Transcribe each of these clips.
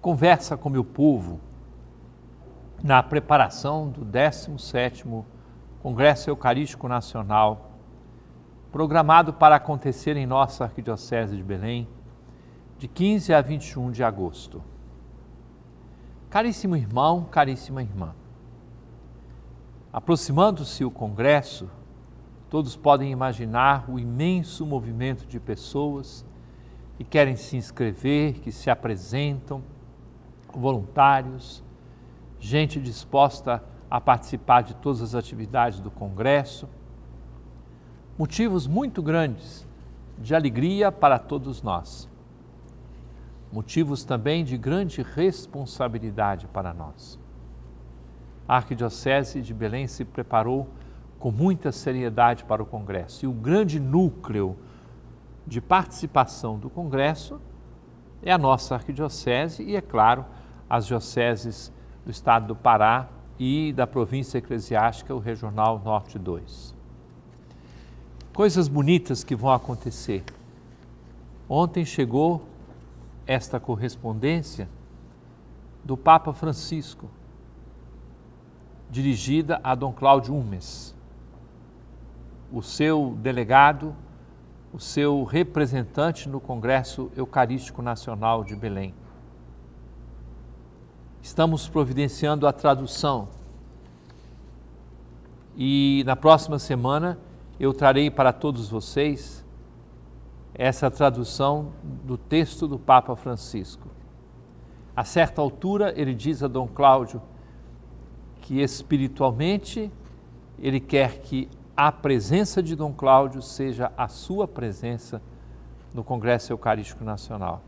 Conversa com meu povo na preparação do 17º Congresso Eucarístico Nacional, programado para acontecer em nossa Arquidiocese de Belém, de 15 a 21 de agosto. Caríssimo irmão, caríssima irmã, aproximando-se o Congresso, Todos podem imaginar o imenso movimento de pessoas que querem se inscrever, que se apresentam, voluntários, gente disposta a participar de todas as atividades do Congresso. Motivos muito grandes de alegria para todos nós. Motivos também de grande responsabilidade para nós. A Arquidiocese de Belém se preparou com muita seriedade para o Congresso. E o grande núcleo de participação do Congresso é a nossa arquidiocese e, é claro, as dioceses do estado do Pará e da província eclesiástica, o Regional Norte 2. Coisas bonitas que vão acontecer. Ontem chegou esta correspondência do Papa Francisco, dirigida a Dom Cláudio Umes o seu delegado, o seu representante no Congresso Eucarístico Nacional de Belém. Estamos providenciando a tradução. E na próxima semana eu trarei para todos vocês essa tradução do texto do Papa Francisco. A certa altura, ele diz a Dom Cláudio que espiritualmente ele quer que a presença de Dom Cláudio seja a sua presença no Congresso Eucarístico Nacional.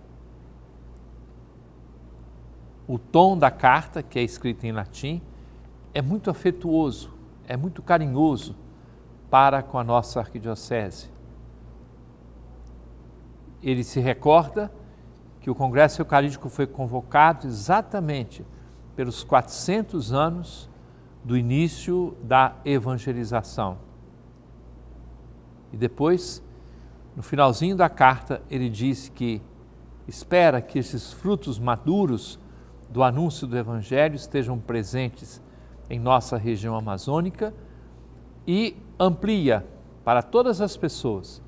O tom da carta, que é escrita em latim, é muito afetuoso, é muito carinhoso para com a nossa arquidiocese. Ele se recorda que o Congresso Eucarístico foi convocado exatamente pelos 400 anos do início da evangelização. E depois, no finalzinho da carta, ele diz que espera que esses frutos maduros do anúncio do Evangelho estejam presentes em nossa região amazônica e amplia para todas as pessoas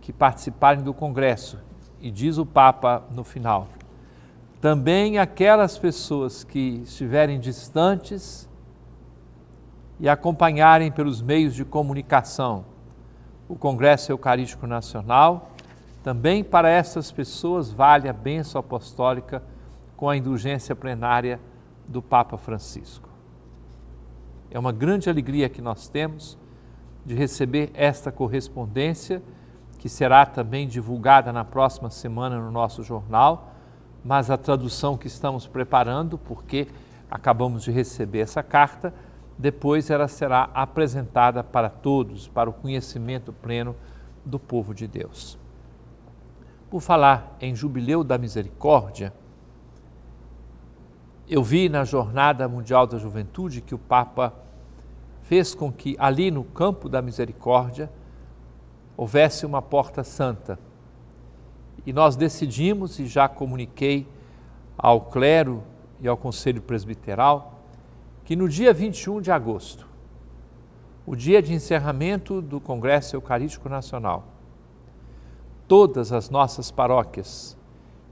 que participarem do Congresso. E diz o Papa no final: também aquelas pessoas que estiverem distantes e acompanharem pelos meios de comunicação o Congresso Eucarístico Nacional, também para essas pessoas vale a bênção apostólica com a indulgência plenária do Papa Francisco. É uma grande alegria que nós temos de receber esta correspondência, que será também divulgada na próxima semana no nosso jornal, mas a tradução que estamos preparando, porque acabamos de receber essa carta, depois ela será apresentada para todos, para o conhecimento pleno do povo de Deus. Por falar em Jubileu da Misericórdia, eu vi na Jornada Mundial da Juventude que o Papa fez com que ali no campo da misericórdia houvesse uma porta santa. E nós decidimos, e já comuniquei ao clero e ao Conselho Presbiteral, que no dia 21 de agosto, o dia de encerramento do Congresso Eucarístico Nacional, todas as nossas paróquias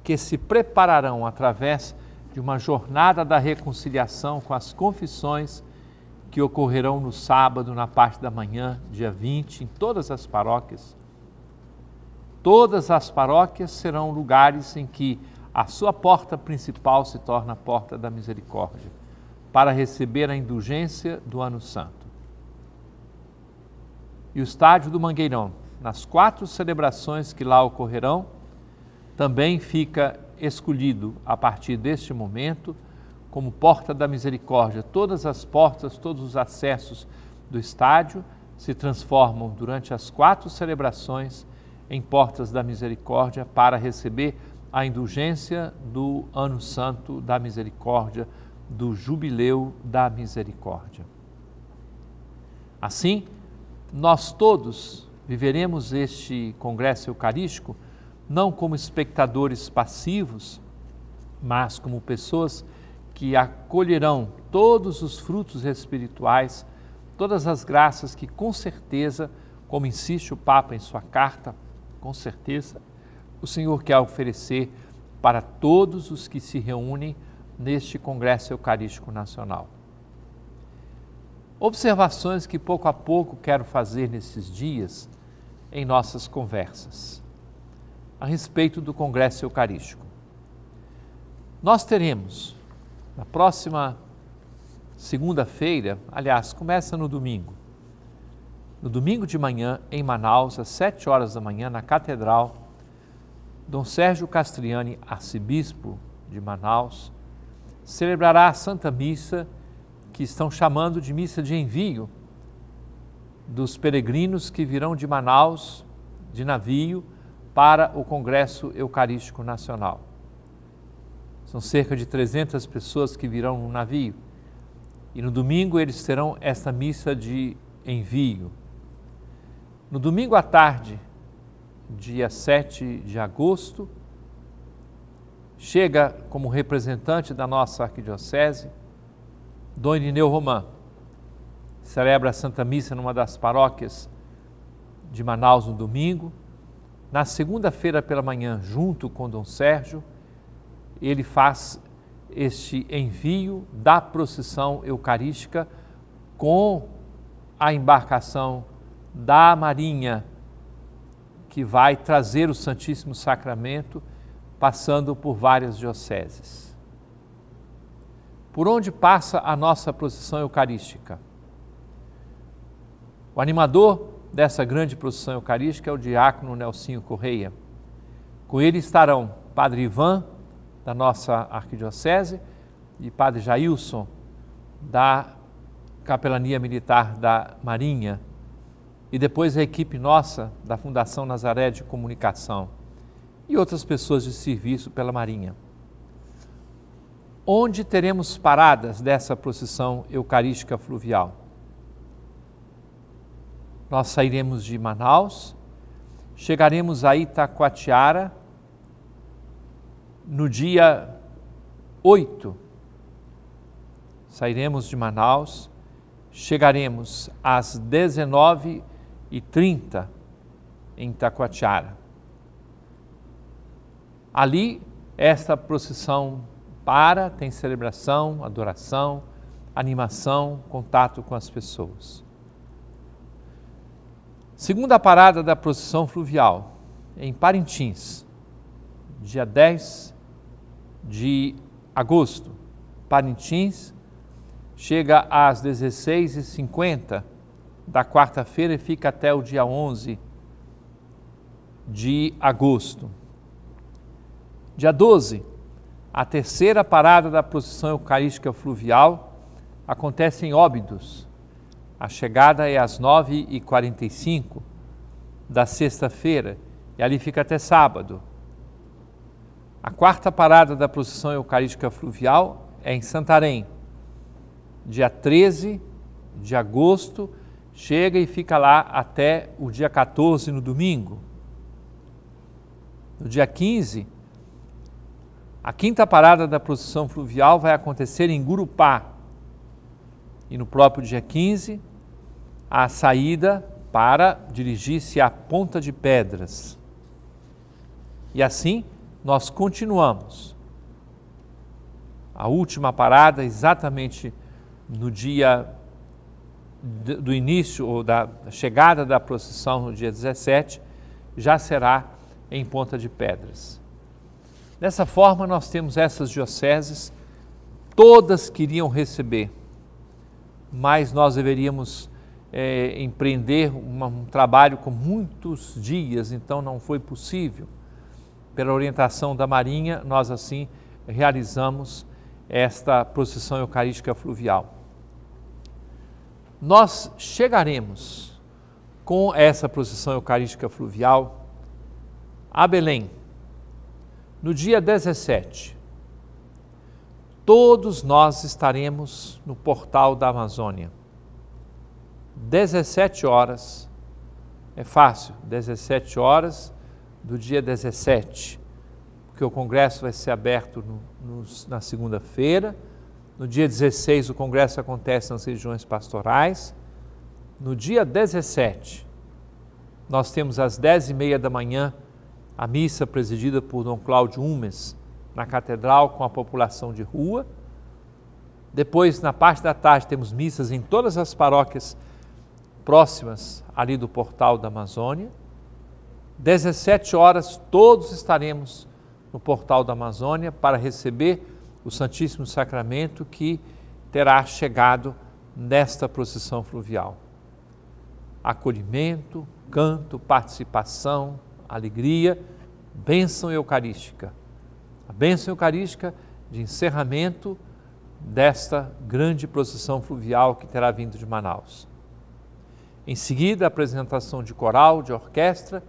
que se prepararão através de uma jornada da reconciliação com as confissões que ocorrerão no sábado, na parte da manhã, dia 20, em todas as paróquias. Todas as paróquias serão lugares em que a sua porta principal se torna a porta da misericórdia para receber a indulgência do Ano Santo. E o estádio do Mangueirão, nas quatro celebrações que lá ocorrerão, também fica escolhido a partir deste momento como porta da misericórdia. Todas as portas, todos os acessos do estádio se transformam durante as quatro celebrações em portas da misericórdia para receber a indulgência do Ano Santo da Misericórdia do jubileu da misericórdia. Assim, nós todos viveremos este congresso eucarístico não como espectadores passivos, mas como pessoas que acolherão todos os frutos espirituais, todas as graças que com certeza, como insiste o Papa em sua carta, com certeza o Senhor quer oferecer para todos os que se reúnem neste Congresso Eucarístico Nacional. Observações que pouco a pouco quero fazer nesses dias em nossas conversas a respeito do Congresso Eucarístico. Nós teremos na próxima segunda-feira, aliás, começa no domingo. No domingo de manhã, em Manaus, às sete horas da manhã, na Catedral, Dom Sérgio Castriani, arcebispo de Manaus, celebrará a Santa Missa, que estão chamando de missa de envio dos peregrinos que virão de Manaus de navio para o Congresso Eucarístico Nacional. São cerca de 300 pessoas que virão no navio. E no domingo eles terão esta missa de envio. No domingo à tarde, dia 7 de agosto, chega como representante da nossa arquidiocese, Dom Irineu Romã, celebra a Santa Missa numa das paróquias de Manaus no domingo. Na segunda-feira pela manhã, junto com Dom Sérgio, ele faz este envio da procissão eucarística com a embarcação da Marinha, que vai trazer o Santíssimo Sacramento passando por várias dioceses. Por onde passa a nossa procissão eucarística? O animador dessa grande procissão eucarística é o diácono Nelsinho Correia. Com ele estarão Padre Ivan, da nossa arquidiocese, e Padre Jailson, da Capelania Militar da Marinha, e depois a equipe nossa da Fundação Nazaré de Comunicação e outras pessoas de serviço pela Marinha. Onde teremos paradas dessa procissão eucarística fluvial? Nós sairemos de Manaus, chegaremos a Itacoatiara no dia 8. Sairemos de Manaus, chegaremos às 19h30 em Itacoatiara. Ali, esta procissão para, tem celebração, adoração, animação, contato com as pessoas. Segunda parada da procissão fluvial, em Parintins, dia 10 de agosto. Parintins chega às 16h50 da quarta-feira e fica até o dia 11 de agosto. Dia 12, a terceira parada da procissão eucarística fluvial acontece em Óbidos. A chegada é às 9h45 da sexta-feira e ali fica até sábado. A quarta parada da procissão eucarística fluvial é em Santarém. Dia 13 de agosto, chega e fica lá até o dia 14 no domingo. No dia 15, a quinta parada da procissão fluvial vai acontecer em Gurupá. E no próprio dia 15, a saída para dirigir-se à Ponta de Pedras. E assim nós continuamos. A última parada, exatamente no dia do início ou da chegada da procissão, no dia 17, já será em Ponta de Pedras. Dessa forma, nós temos essas dioceses, todas queriam receber, mas nós deveríamos é, empreender uma, um trabalho com muitos dias, então não foi possível. Pela orientação da Marinha, nós assim realizamos esta procissão eucarística fluvial. Nós chegaremos com essa procissão eucarística fluvial a Belém no dia 17, todos nós estaremos no portal da Amazônia. 17 horas, é fácil, 17 horas do dia 17, porque o Congresso vai ser aberto no, no, na segunda-feira. No dia 16, o Congresso acontece nas regiões pastorais. No dia 17, nós temos às 10 e meia da manhã a missa presidida por Dom Cláudio Umes na catedral com a população de rua. Depois, na parte da tarde, temos missas em todas as paróquias próximas ali do portal da Amazônia. 17 horas, todos estaremos no portal da Amazônia para receber o Santíssimo Sacramento que terá chegado nesta procissão fluvial. Acolhimento, canto, participação, alegria, bênção eucarística. A bênção eucarística de encerramento desta grande procissão fluvial que terá vindo de Manaus. Em seguida, a apresentação de coral, de orquestra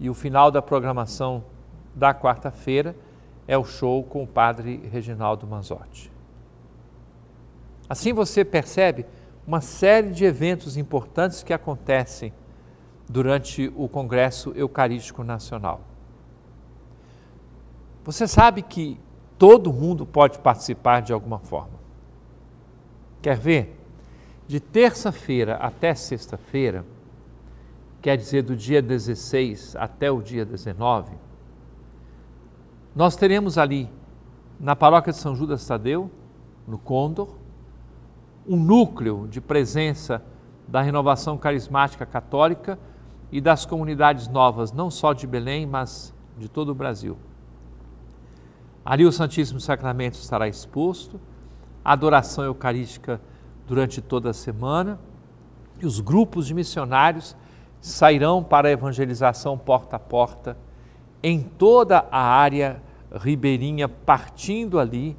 e o final da programação da quarta-feira é o show com o padre Reginaldo Manzotti. Assim você percebe uma série de eventos importantes que acontecem durante o Congresso Eucarístico Nacional. Você sabe que todo mundo pode participar de alguma forma. Quer ver? De terça-feira até sexta-feira, quer dizer, do dia 16 até o dia 19, nós teremos ali, na paróquia de São Judas Tadeu, no Condor, um núcleo de presença da renovação carismática católica e das comunidades novas, não só de Belém, mas de todo o Brasil. Ali o Santíssimo Sacramento estará exposto, a adoração eucarística durante toda a semana e os grupos de missionários sairão para a evangelização porta a porta em toda a área ribeirinha, partindo ali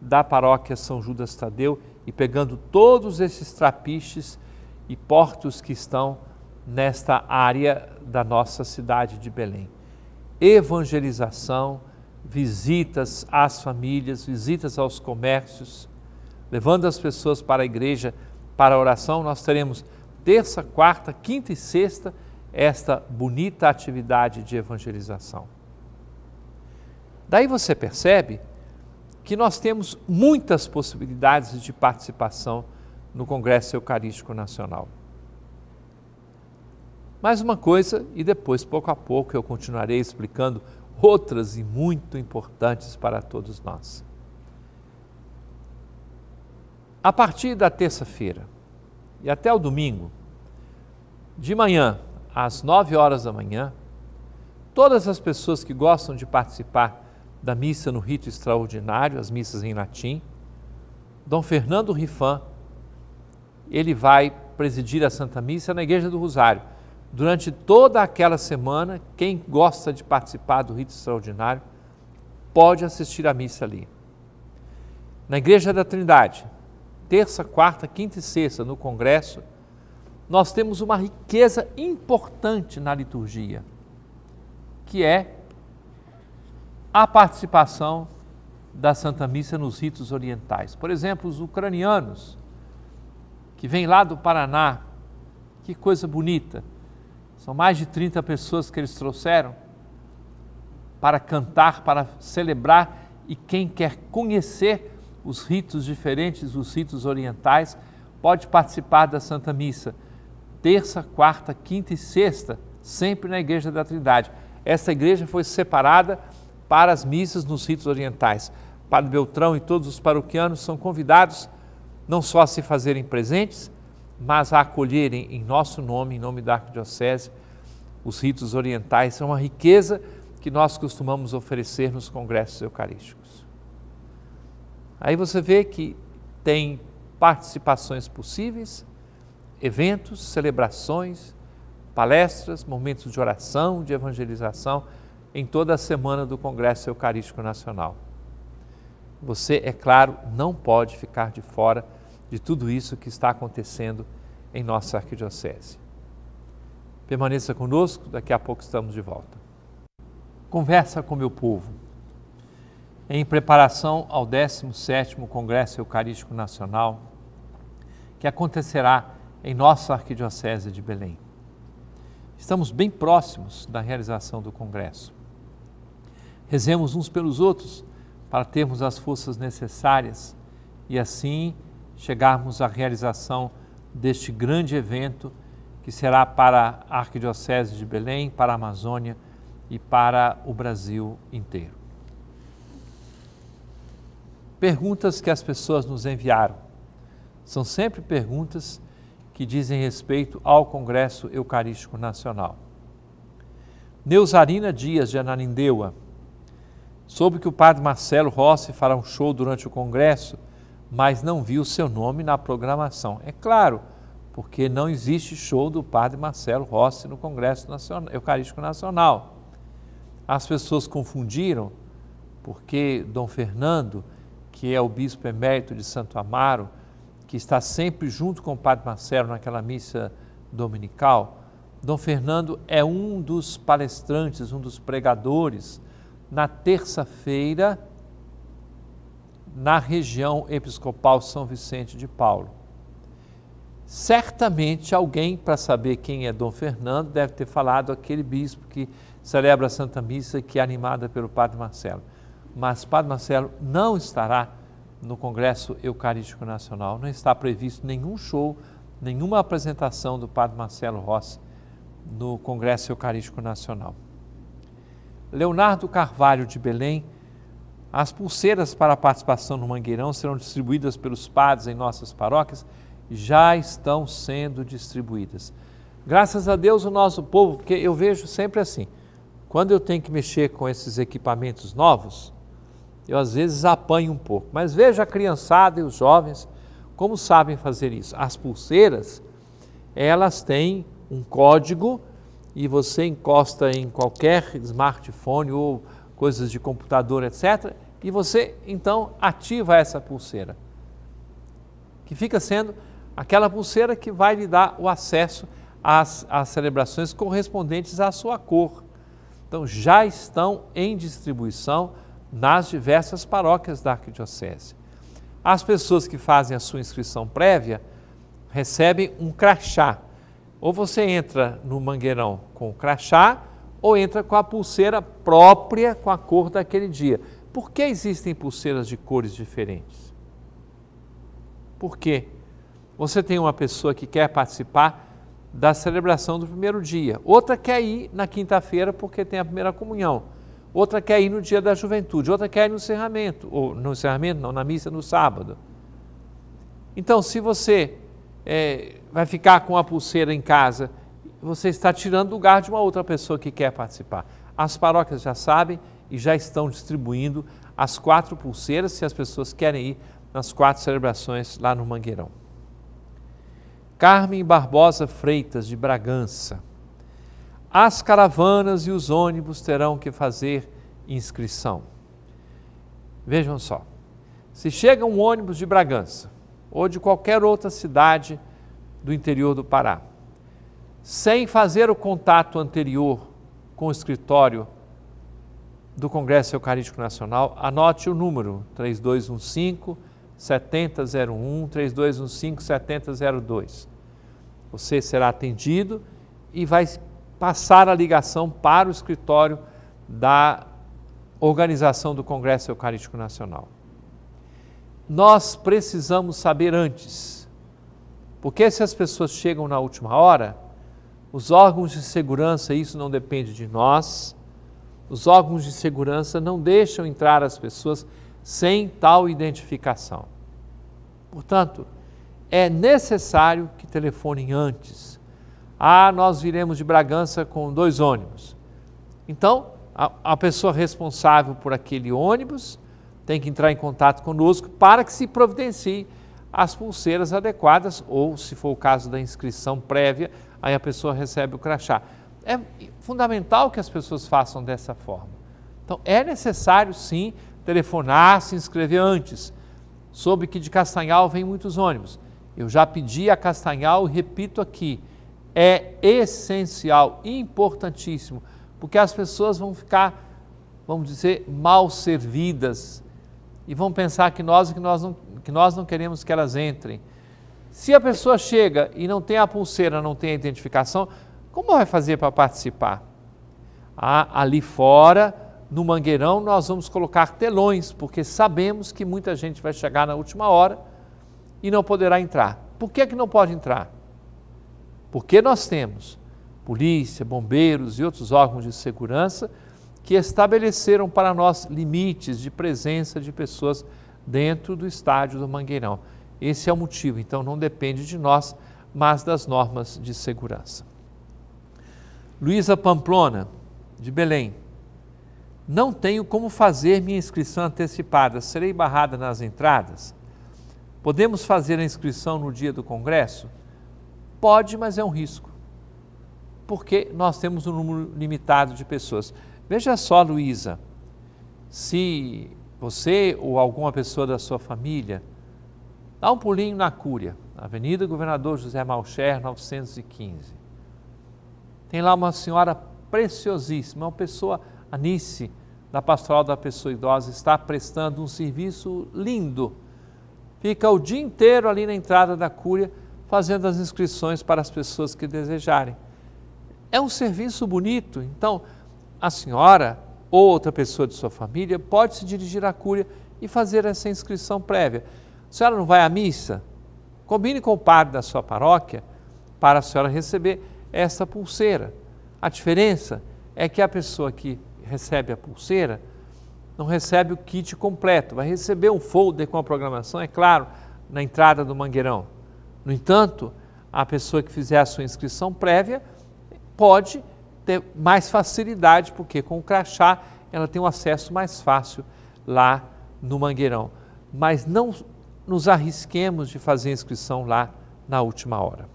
da paróquia São Judas Tadeu e pegando todos esses trapiches e portos que estão nesta área da nossa cidade de Belém. Evangelização, visitas às famílias, visitas aos comércios, levando as pessoas para a igreja, para a oração. Nós teremos terça, quarta, quinta e sexta esta bonita atividade de evangelização. Daí você percebe que nós temos muitas possibilidades de participação no Congresso Eucarístico Nacional. Mais uma coisa e depois, pouco a pouco, eu continuarei explicando outras e muito importantes para todos nós. A partir da terça-feira e até o domingo, de manhã às 9 horas da manhã, todas as pessoas que gostam de participar da missa no rito extraordinário, as missas em latim, Dom Fernando Rifan, ele vai presidir a Santa Missa na Igreja do Rosário, durante toda aquela semana, quem gosta de participar do rito extraordinário pode assistir à missa ali. Na Igreja da Trindade, terça, quarta, quinta e sexta, no Congresso, nós temos uma riqueza importante na liturgia, que é a participação da Santa Missa nos ritos orientais. Por exemplo, os ucranianos, que vêm lá do Paraná, que coisa bonita! São mais de 30 pessoas que eles trouxeram para cantar, para celebrar e quem quer conhecer os ritos diferentes, os ritos orientais, pode participar da Santa Missa, terça, quarta, quinta e sexta, sempre na Igreja da Trindade. Essa igreja foi separada para as missas nos ritos orientais. Padre Beltrão e todos os paroquianos são convidados não só a se fazerem presentes, mas a acolherem em nosso nome, em nome da Arquidiocese, os ritos orientais são uma riqueza que nós costumamos oferecer nos congressos eucarísticos. Aí você vê que tem participações possíveis, eventos, celebrações, palestras, momentos de oração, de evangelização, em toda a semana do Congresso Eucarístico Nacional. Você, é claro, não pode ficar de fora de tudo isso que está acontecendo em nossa arquidiocese. Permaneça conosco, daqui a pouco estamos de volta. Conversa com meu povo. Em preparação ao 17º Congresso Eucarístico Nacional, que acontecerá em nossa arquidiocese de Belém. Estamos bem próximos da realização do congresso. Rezemos uns pelos outros para termos as forças necessárias e assim chegarmos à realização deste grande evento que será para a Arquidiocese de Belém, para a Amazônia e para o Brasil inteiro. Perguntas que as pessoas nos enviaram são sempre perguntas que dizem respeito ao Congresso Eucarístico Nacional. Neusarina Dias de Ananindeua soube que o padre Marcelo Rossi fará um show durante o Congresso mas não viu o seu nome na programação. É claro, porque não existe show do padre Marcelo Rossi no Congresso Nacional, Eucarístico Nacional. As pessoas confundiram, porque Dom Fernando, que é o bispo emérito de Santo Amaro, que está sempre junto com o padre Marcelo naquela missa dominical, Dom Fernando é um dos palestrantes, um dos pregadores, na terça-feira na região episcopal São Vicente de Paulo. Certamente alguém, para saber quem é Dom Fernando, deve ter falado aquele bispo que celebra a Santa Missa, que é animada pelo Padre Marcelo. Mas Padre Marcelo não estará no Congresso Eucarístico Nacional, não está previsto nenhum show, nenhuma apresentação do Padre Marcelo Rossi no Congresso Eucarístico Nacional. Leonardo Carvalho de Belém as pulseiras para a participação no Mangueirão serão distribuídas pelos padres em nossas paróquias, já estão sendo distribuídas. Graças a Deus o nosso povo, porque eu vejo sempre assim, quando eu tenho que mexer com esses equipamentos novos, eu às vezes apanho um pouco, mas vejo a criançada e os jovens como sabem fazer isso. As pulseiras, elas têm um código e você encosta em qualquer smartphone ou coisas de computador, etc. E você então ativa essa pulseira, que fica sendo aquela pulseira que vai lhe dar o acesso às, às celebrações correspondentes à sua cor. Então já estão em distribuição nas diversas paróquias da Arquidiocese. As pessoas que fazem a sua inscrição prévia recebem um crachá. Ou você entra no Mangueirão com o crachá, ou entra com a pulseira própria com a cor daquele dia. Por que existem pulseiras de cores diferentes? Por quê? Você tem uma pessoa que quer participar da celebração do primeiro dia, outra quer ir na quinta-feira porque tem a primeira comunhão, outra quer ir no dia da juventude, outra quer ir no encerramento, ou no encerramento, não, na missa no sábado. Então, se você é, vai ficar com a pulseira em casa você está tirando o lugar de uma outra pessoa que quer participar. As paróquias já sabem e já estão distribuindo as quatro pulseiras, se as pessoas querem ir nas quatro celebrações lá no Mangueirão. Carmen Barbosa Freitas, de Bragança. As caravanas e os ônibus terão que fazer inscrição. Vejam só, se chega um ônibus de Bragança ou de qualquer outra cidade do interior do Pará, sem fazer o contato anterior com o escritório do Congresso Eucarístico Nacional, anote o número 3215 7001 3215 7002. Você será atendido e vai passar a ligação para o escritório da organização do Congresso Eucarístico Nacional. Nós precisamos saber antes, porque se as pessoas chegam na última hora, os órgãos de segurança, isso não depende de nós. Os órgãos de segurança não deixam entrar as pessoas sem tal identificação. Portanto, é necessário que telefonem antes. Ah, nós viremos de Bragança com dois ônibus. Então, a, a pessoa responsável por aquele ônibus tem que entrar em contato conosco para que se providencie as pulseiras adequadas ou, se for o caso da inscrição prévia, aí a pessoa recebe o crachá. É fundamental que as pessoas façam dessa forma. Então, é necessário sim telefonar, se inscrever antes. Soube que de Castanhal vem muitos ônibus. Eu já pedi a Castanhal e repito aqui, é essencial, importantíssimo, porque as pessoas vão ficar, vamos dizer, mal servidas e vão pensar que nós, que nós, não, que nós não queremos que elas entrem. Se a pessoa chega e não tem a pulseira, não tem a identificação, como vai fazer para participar? Ah, ali fora, no Mangueirão, nós vamos colocar telões, porque sabemos que muita gente vai chegar na última hora e não poderá entrar. Por que, é que não pode entrar? Porque nós temos polícia, bombeiros e outros órgãos de segurança que estabeleceram para nós limites de presença de pessoas dentro do estádio do Mangueirão. Esse é o motivo, então não depende de nós, mas das normas de segurança. Luísa Pamplona, de Belém. Não tenho como fazer minha inscrição antecipada, serei barrada nas entradas? Podemos fazer a inscrição no dia do congresso? Pode, mas é um risco, porque nós temos um número limitado de pessoas. Veja só, Luísa, se você ou alguma pessoa da sua família Dá um pulinho na Cúria, Avenida Governador José Malcher, 915. Tem lá uma senhora preciosíssima, uma pessoa, Anice, da Pastoral da Pessoa Idosa, está prestando um serviço lindo. Fica o dia inteiro ali na entrada da Cúria, fazendo as inscrições para as pessoas que desejarem. É um serviço bonito, então a senhora ou outra pessoa de sua família pode se dirigir à Cúria e fazer essa inscrição prévia. A senhora não vai à missa? Combine com o padre da sua paróquia para a senhora receber essa pulseira. A diferença é que a pessoa que recebe a pulseira não recebe o kit completo, vai receber um folder com a programação, é claro, na entrada do Mangueirão. No entanto, a pessoa que fizer a sua inscrição prévia pode ter mais facilidade, porque com o crachá ela tem um acesso mais fácil lá no Mangueirão. Mas não nos arrisquemos de fazer inscrição lá na última hora.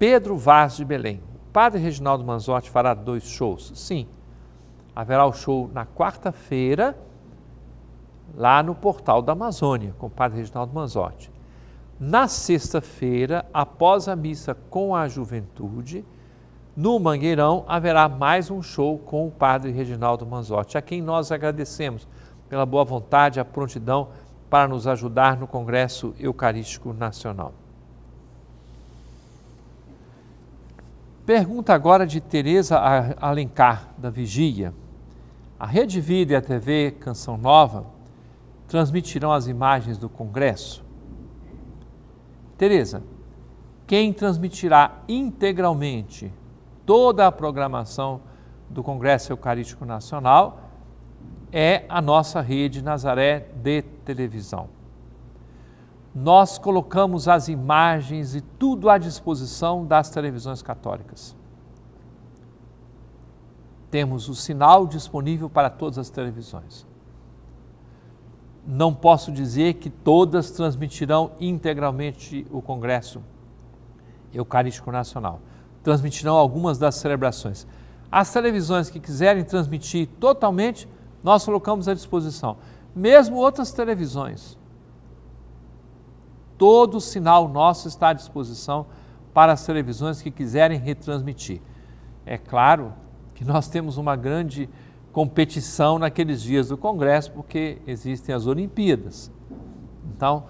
Pedro Vaz de Belém. O padre Reginaldo Manzotti fará dois shows. Sim, haverá o show na quarta-feira, lá no Portal da Amazônia, com o padre Reginaldo Manzotti. Na sexta-feira, após a missa com a juventude, no Mangueirão haverá mais um show com o padre Reginaldo Manzotti, a quem nós agradecemos pela boa vontade, a prontidão para nos ajudar no Congresso Eucarístico Nacional. Pergunta agora de Teresa Alencar, da Vigia. A Rede Vida e a TV Canção Nova transmitirão as imagens do Congresso? Teresa, quem transmitirá integralmente toda a programação do Congresso Eucarístico Nacional é a nossa rede Nazaré de televisão. Nós colocamos as imagens e tudo à disposição das televisões católicas. Temos o sinal disponível para todas as televisões. Não posso dizer que todas transmitirão integralmente o Congresso Eucarístico Nacional. Transmitirão algumas das celebrações. As televisões que quiserem transmitir totalmente nós colocamos à disposição. Mesmo outras televisões. Todo o sinal nosso está à disposição para as televisões que quiserem retransmitir. É claro que nós temos uma grande competição naqueles dias do Congresso, porque existem as Olimpíadas. Então,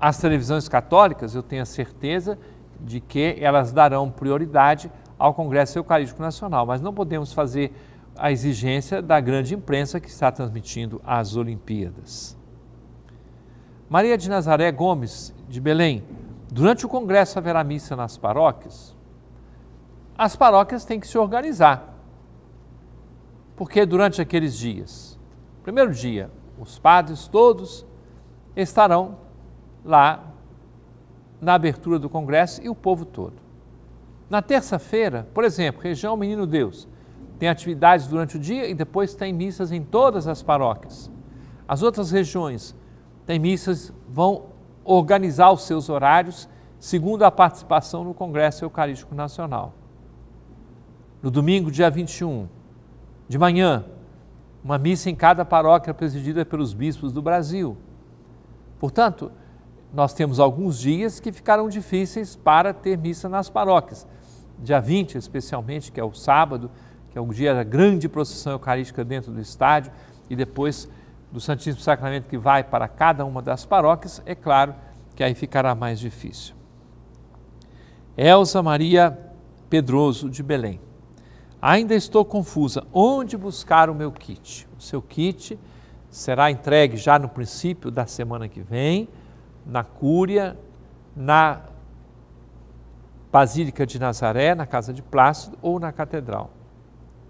as televisões católicas, eu tenho a certeza de que elas darão prioridade ao Congresso Eucarístico Nacional, mas não podemos fazer a exigência da grande imprensa que está transmitindo as Olimpíadas. Maria de Nazaré Gomes, de Belém, durante o congresso haverá missa nas paróquias? As paróquias têm que se organizar, porque durante aqueles dias, primeiro dia, os padres todos estarão lá na abertura do congresso e o povo todo. Na terça-feira, por exemplo, região Menino Deus, tem atividades durante o dia e depois tem missas em todas as paróquias. As outras regiões têm missas, vão organizar os seus horários segundo a participação no Congresso Eucarístico Nacional. No domingo, dia 21, de manhã, uma missa em cada paróquia presidida pelos bispos do Brasil. Portanto, nós temos alguns dias que ficaram difíceis para ter missa nas paróquias. Dia 20, especialmente, que é o sábado, que é um dia da grande procissão eucarística dentro do estádio, e depois do Santíssimo Sacramento que vai para cada uma das paróquias, é claro que aí ficará mais difícil. Elsa Maria Pedroso de Belém. Ainda estou confusa. Onde buscar o meu kit? O seu kit será entregue já no princípio da semana que vem, na Cúria, na Basílica de Nazaré, na Casa de Plácido ou na Catedral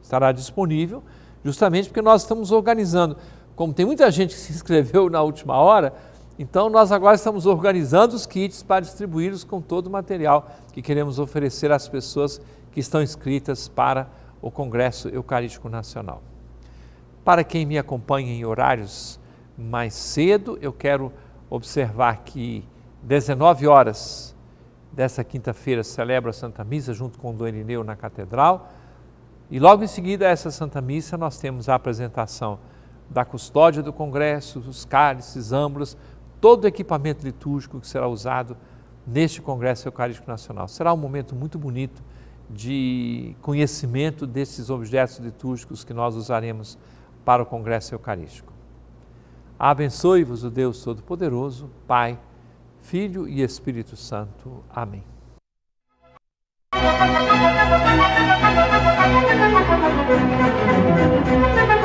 estará disponível, justamente porque nós estamos organizando. Como tem muita gente que se inscreveu na última hora, então nós agora estamos organizando os kits para distribuí-los com todo o material que queremos oferecer às pessoas que estão inscritas para o Congresso Eucarístico Nacional. Para quem me acompanha em horários mais cedo, eu quero observar que 19 horas dessa quinta-feira celebra a Santa Missa junto com o Dom Irineu na Catedral. E logo em seguida a essa Santa Missa nós temos a apresentação da custódia do Congresso, os cálices, âmbulas, todo o equipamento litúrgico que será usado neste Congresso Eucarístico Nacional. Será um momento muito bonito de conhecimento desses objetos litúrgicos que nós usaremos para o Congresso Eucarístico. Abençoe-vos o Deus Todo-Poderoso, Pai, Filho e Espírito Santo. Amém. Thank you.